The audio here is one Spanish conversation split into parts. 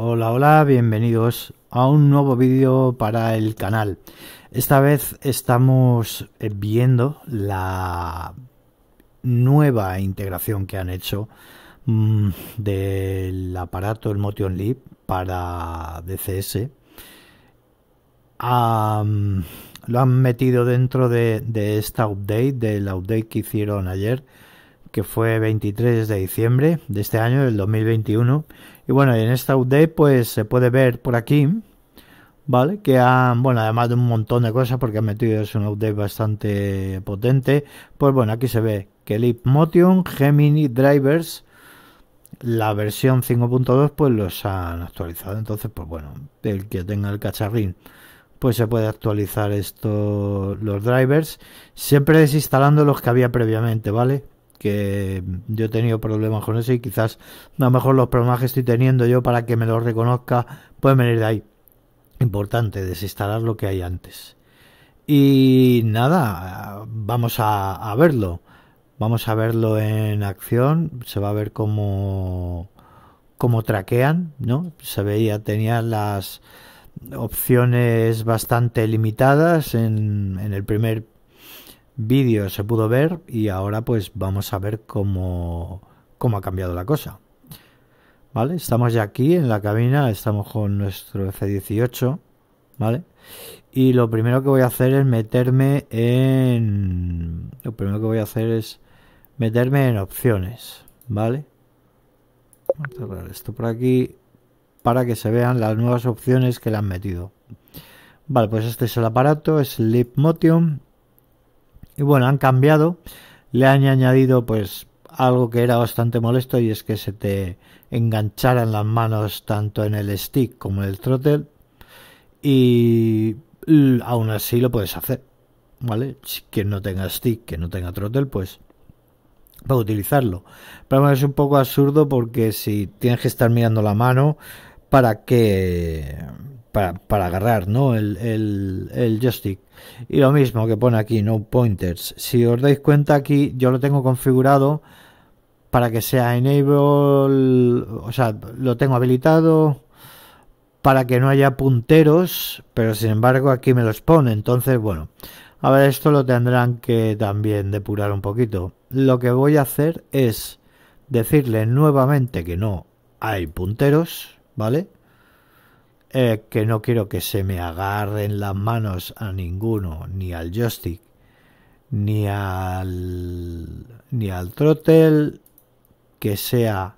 Hola, hola, bienvenidos a un nuevo vídeo para el canal. Esta vez estamos eh, viendo la nueva integración que han hecho mm, del aparato, el Motion Leap para DCS. lo han metido dentro de, de esta update, del update que hicieron ayer que fue 23 de diciembre de este año, del 2021. Y bueno, en esta update pues se puede ver por aquí, ¿vale? Que han, bueno, además de un montón de cosas, porque han metido, es un update bastante potente, pues bueno, aquí se ve que motion Gemini, Drivers, la versión 5.2 pues los han actualizado. Entonces, pues bueno, el que tenga el cacharrín pues se puede actualizar esto los drivers siempre desinstalando los que había previamente, ¿vale? que yo he tenido problemas con eso y quizás a lo mejor los problemas que estoy teniendo yo para que me los reconozca pueden venir de ahí. Importante, desinstalar lo que hay antes. Y nada, vamos a, verlo. Vamos a verlo en acción. Se va a ver cómo, cómo traquean, ¿no? Se veía, tenía las opciones bastante limitadas en, en el primer vídeo se pudo ver y ahora pues vamos a ver cómo, cómo ha cambiado la cosa. ¿Vale? Estamos ya aquí en la cabina, estamos con nuestro F-18, ¿vale? Y lo primero que voy a hacer es meterme en... Lo primero que voy a hacer es meterme en opciones, ¿vale? esto por aquí para que se vean las nuevas opciones que le han metido. Vale, pues este es el aparato, es Motion. Y bueno, han cambiado, le han añadido pues algo que era bastante molesto y es que se te engancharan las manos tanto en el stick como en el throttle y aún así lo puedes hacer, ¿vale? Si quien no tenga stick, que no tenga throttle, pues va a utilizarlo. Pero es un poco absurdo porque si tienes que estar mirando la mano, ¿para que para, para agarrar ¿no? El, el, el, joystick. Y lo mismo que pone aquí, no pointers. Si os dais cuenta aquí, yo lo tengo configurado para que sea enable, o sea, lo tengo habilitado para que no haya punteros, pero sin embargo aquí me los pone. Entonces, bueno, a ver, esto lo tendrán que también depurar un poquito. Lo que voy a hacer es decirle nuevamente que no hay punteros, ¿vale? Eh, que no quiero que se me agarren las manos a ninguno, ni al joystick, ni al, ni al trotel, que sea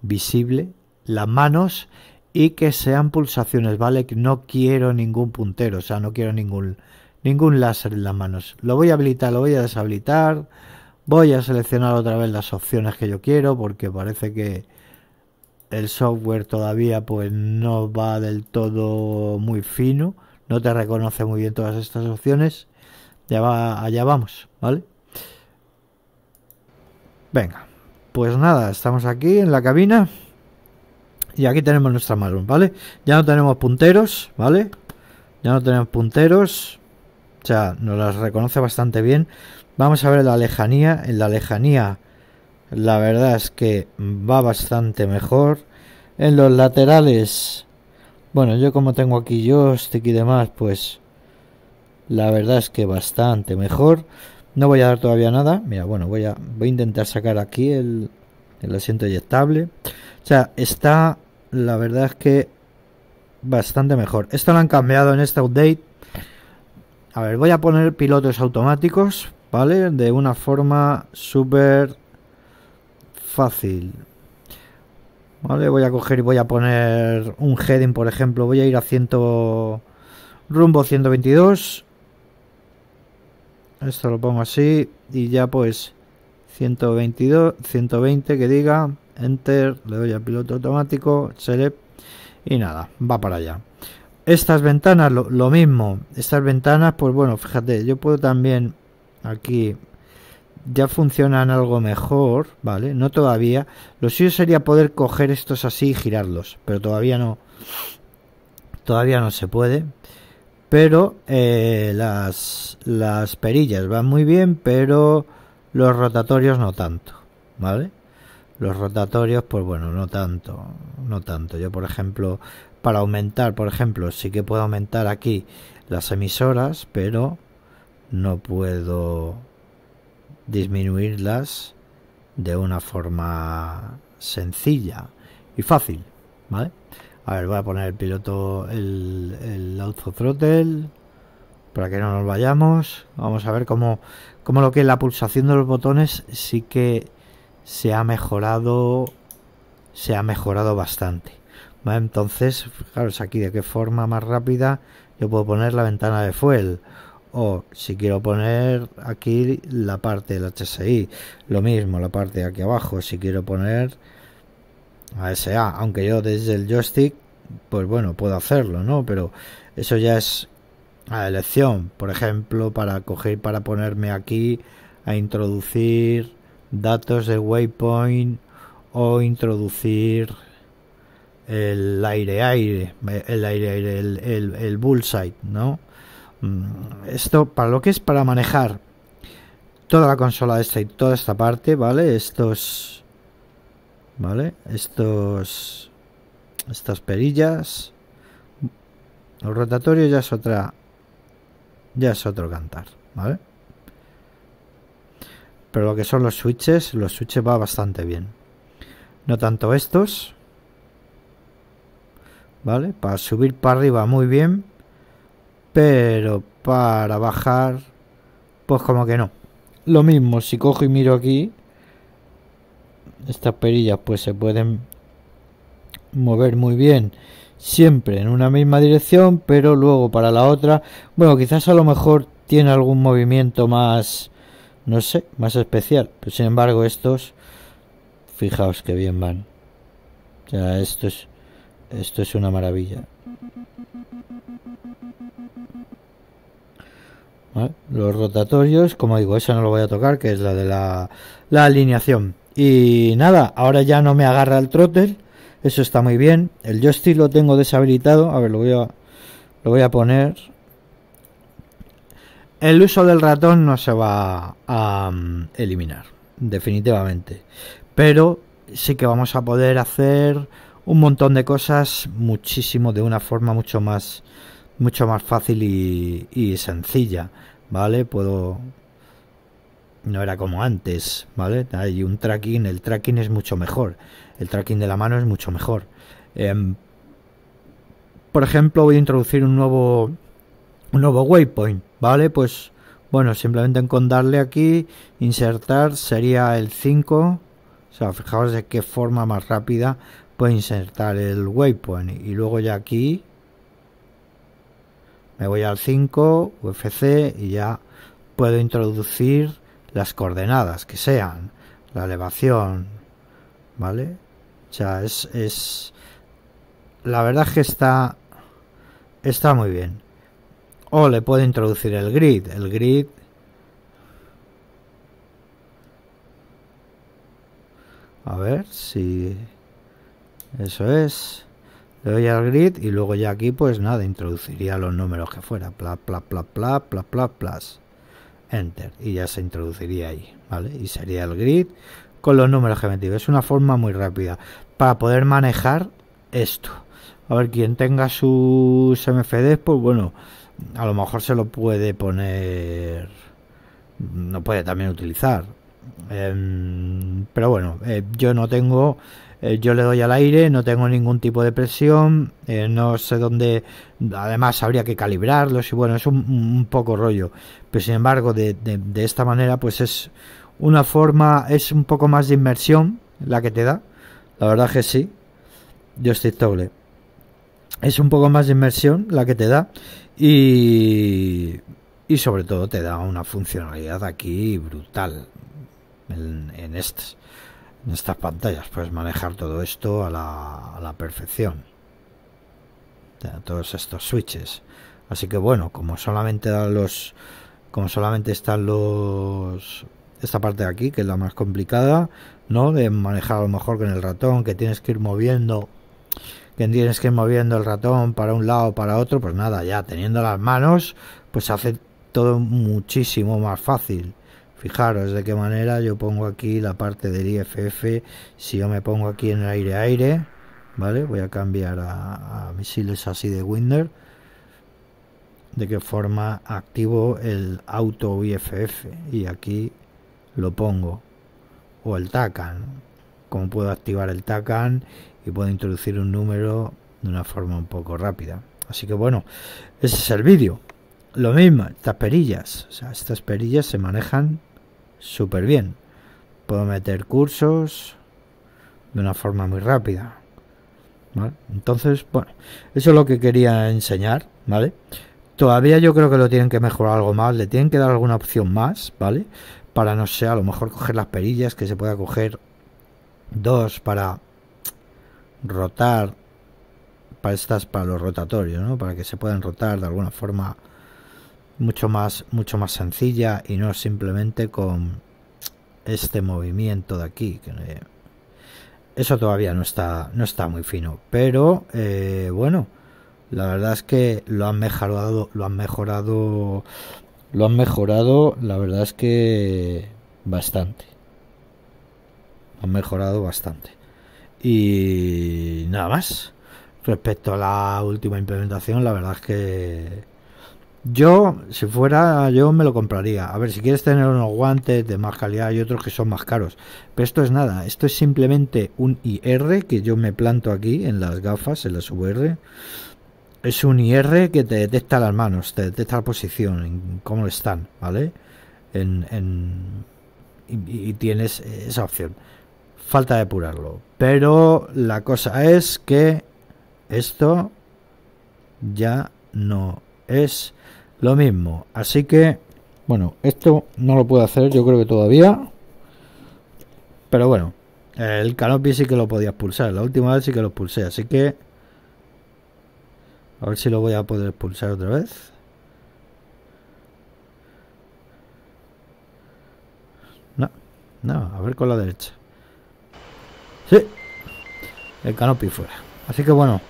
visible las manos y que sean pulsaciones, ¿vale? que No quiero ningún puntero, o sea, no quiero ningún, ningún láser en las manos. Lo voy a habilitar, lo voy a deshabilitar. Voy a seleccionar otra vez las opciones que yo quiero porque parece que el software todavía pues no va del todo muy fino, no te reconoce muy bien todas estas opciones. Ya va, allá vamos, ¿vale? Venga, pues nada, estamos aquí en la cabina y aquí tenemos nuestra malón, ¿vale? Ya no tenemos punteros, ¿vale? Ya no tenemos punteros, o sea, nos las reconoce bastante bien. Vamos a ver la lejanía, en la lejanía la verdad es que va bastante mejor. En los laterales, bueno, yo como tengo aquí yo stick y demás, pues la verdad es que bastante mejor. No voy a dar todavía nada. Mira, bueno, voy a, voy a intentar sacar aquí el, el asiento eyectable. O sea, está, la verdad es que bastante mejor. Esto lo han cambiado en este update. A ver, voy a poner pilotos automáticos, ¿vale? De una forma súper fácil. Vale, voy a coger y voy a poner un heading, por ejemplo. Voy a ir a 100 rumbo 122. Esto lo pongo así y ya pues 122, 120 que diga, enter, le doy al piloto automático, select y nada, va para allá. Estas ventanas lo mismo, estas ventanas pues bueno, fíjate, yo puedo también aquí ya funcionan algo mejor, ¿vale? No todavía. Lo suyo sería poder coger estos así y girarlos, pero todavía no. Todavía no se puede. Pero eh, las, las perillas van muy bien, pero los rotatorios no tanto, ¿vale? Los rotatorios, pues bueno, no tanto, no tanto. Yo, por ejemplo, para aumentar, por ejemplo, sí que puedo aumentar aquí las emisoras, pero no puedo disminuirlas de una forma sencilla y fácil, ¿vale? A ver, voy a poner el piloto, el, el auto throttle, para que no nos vayamos. Vamos a ver cómo, cómo lo que es la pulsación de los botones sí que se ha mejorado, se ha mejorado bastante. Entonces, fijaros aquí de qué forma más rápida yo puedo poner la ventana de fuel o si quiero poner aquí la parte del HSI, lo mismo la parte de aquí abajo, si quiero poner ASA, aunque yo desde el joystick, pues bueno, puedo hacerlo, ¿no? Pero eso ya es a elección, por ejemplo, para coger, para ponerme aquí a introducir datos de waypoint o introducir el aire aire el aire aire el, el, el no Mm, esto para lo que es para manejar toda la consola esta y toda esta parte, ¿vale? Estos, ¿vale? Estos, estas perillas. El rotatorio ya es otra, ya es otro cantar, ¿vale? Pero lo que son los switches, los switches va bastante bien. No tanto estos, ¿vale? Para subir para arriba muy bien. Pero para bajar, pues como que no. Lo mismo, si cojo y miro aquí, estas perillas pues se pueden mover muy bien siempre en una misma dirección, pero luego para la otra, bueno, quizás a lo mejor tiene algún movimiento más, no sé, más especial. Pero sin embargo, estos, fijaos que bien van. O sea, esto es, esto es una maravilla los rotatorios, como digo, eso no lo voy a tocar, que es la de la, alineación. Y nada, ahora ya no me agarra el trotter, eso está muy bien. El joystick lo tengo deshabilitado, a ver, lo voy a, lo voy a poner. El uso del ratón no se va a mm, eliminar, definitivamente. Pero sí que vamos a poder hacer un montón de cosas muchísimo de una forma mucho más mucho más fácil y sencilla ¿vale? Puedo... No era como antes, ¿vale? Hay un tracking, el tracking es mucho mejor, el tracking de la mano es mucho mejor. Em, por ejemplo, voy a introducir un nuevo, un nuevo waypoint, ¿vale? Pues bueno, simplemente con darle aquí, insertar sería el 5. O sea, fijaos de qué forma más rápida puede insertar el waypoint. Y luego ya aquí me voy al 5, UFC, y ya puedo introducir las coordenadas que sean, la elevación, ¿vale? O sea, es, es... La verdad es que está... Está muy bien. O le puedo introducir el grid. El grid... A ver si... Eso es doy al grid y luego ya aquí, pues nada, introduciría los números que fuera. Pla, pla, pla, pla, pla, pla, Enter. Y ya se introduciría ahí, ¿vale? Y sería el grid con los números que metido. Es una forma muy rápida para poder manejar esto. A ver, quien tenga sus MFDs, pues bueno, a lo mejor se lo puede poner... No puede también utilizar. Em, pero bueno, eh, yo no tengo eh, yo le doy al aire, no tengo ningún tipo de presión, eh, no sé dónde, además habría que calibrarlos y bueno, es un, un poco rollo, pero sin embargo de, de, esta manera pues es una forma, es un poco más de inmersión la que te da, la verdad que sí, yo estoy doble. Es un poco más de inmersión la que te da y, y sobre todo te da una funcionalidad aquí brutal en, en estas en estas pantallas. Puedes manejar todo esto a la, perfección. todos estos switches. Así que bueno, como solamente los. Como solamente están los. Esta parte de aquí, que es la más complicada, ¿no? De manejar a lo mejor con el ratón, que tienes que ir moviendo. Que tienes que ir moviendo el ratón para un lado para otro. Pues nada, ya teniendo las manos, pues hace todo muchísimo más fácil. Fijaros de qué manera yo pongo aquí la parte del IFF. Si yo me pongo aquí en el aire-aire, ¿vale? Voy a cambiar a, misiles así de Winder. De qué forma activo el auto IFF. Y aquí lo pongo. O el TACAN. Como puedo activar el TACAN y puedo introducir un número de una forma un poco rápida. Así que bueno, ese es el vídeo. Lo mismo, estas perillas. O sea, estas perillas se manejan súper bien. Puedo meter cursos de una forma muy rápida. ¿Vale? Entonces, bueno, eso es lo que quería enseñar, ¿vale? Todavía yo creo que lo tienen que mejorar algo más, le tienen que dar alguna opción más, ¿vale? Para, no sé, a lo mejor coger las perillas, que se pueda coger dos para rotar, para estas, para los rotatorios, ¿no? Para que se puedan rotar de alguna forma mucho más, mucho más sencilla y no simplemente con este movimiento de aquí. Eh, eso todavía no está, no está muy fino, pero eh, bueno, la verdad es que lo han mejorado, lo han mejorado, lo han mejorado, la verdad es que bastante. Han mejorado bastante. Y nada más. Respecto a la última implementación, la verdad es que yo, si fuera yo, me lo compraría. A ver, si quieres tener unos guantes de más calidad y otros que son más caros. Pero esto es nada, esto es simplemente un IR que yo me planto aquí en las gafas, en las VR. Es un IR que te detecta las manos, te detecta la posición, en cómo están, ¿vale? En, y, tienes esa opción. Falta depurarlo, Pero la cosa es que esto ya no es lo mismo. Así que, bueno, esto no lo puedo hacer yo creo que todavía. Pero bueno, el canopy sí que lo podía expulsar. La última vez sí que lo pulsé Así que... A ver si lo voy a poder expulsar otra vez. No, no, a ver con la derecha. Sí, el canopy fuera. Así que bueno,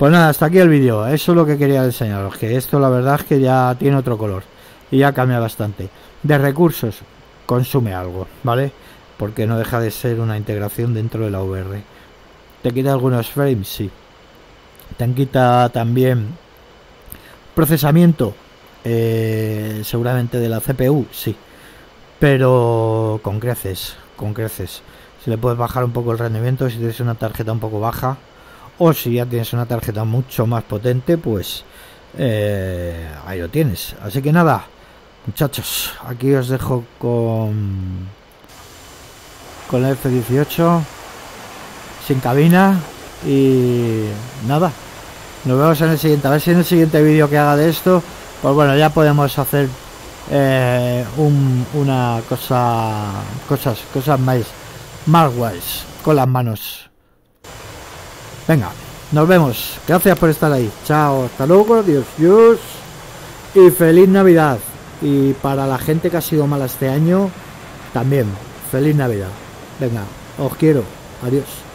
pues nada, hasta aquí el vídeo. Eso es lo que quería enseñaros. Que esto la verdad es que ya tiene otro color. Y ya cambia bastante. De recursos, consume algo, ¿vale? Porque no deja de ser una integración dentro de la VR. ¿Te quita algunos frames? Sí. Te quita también procesamiento, eh, seguramente de la CPU, sí. Pero con creces, con creces. Si le puedes bajar un poco el rendimiento, si tienes una tarjeta un poco baja, o si ya tienes una tarjeta mucho más potente, pues eh, ahí lo tienes. Así que nada, muchachos, aquí os dejo con, con la F-18 sin cabina y nada. Nos vemos en el siguiente, a ver si en el siguiente vídeo que haga de esto, pues bueno, ya podemos hacer eh, una cosa, cosas, cosas más, más guays con las manos. Venga, nos vemos. Gracias por estar ahí. Chao, hasta luego, adiós, Y feliz Navidad. Y para la gente que ha sido mala este año, también. Feliz Navidad. Venga, os quiero. Adiós.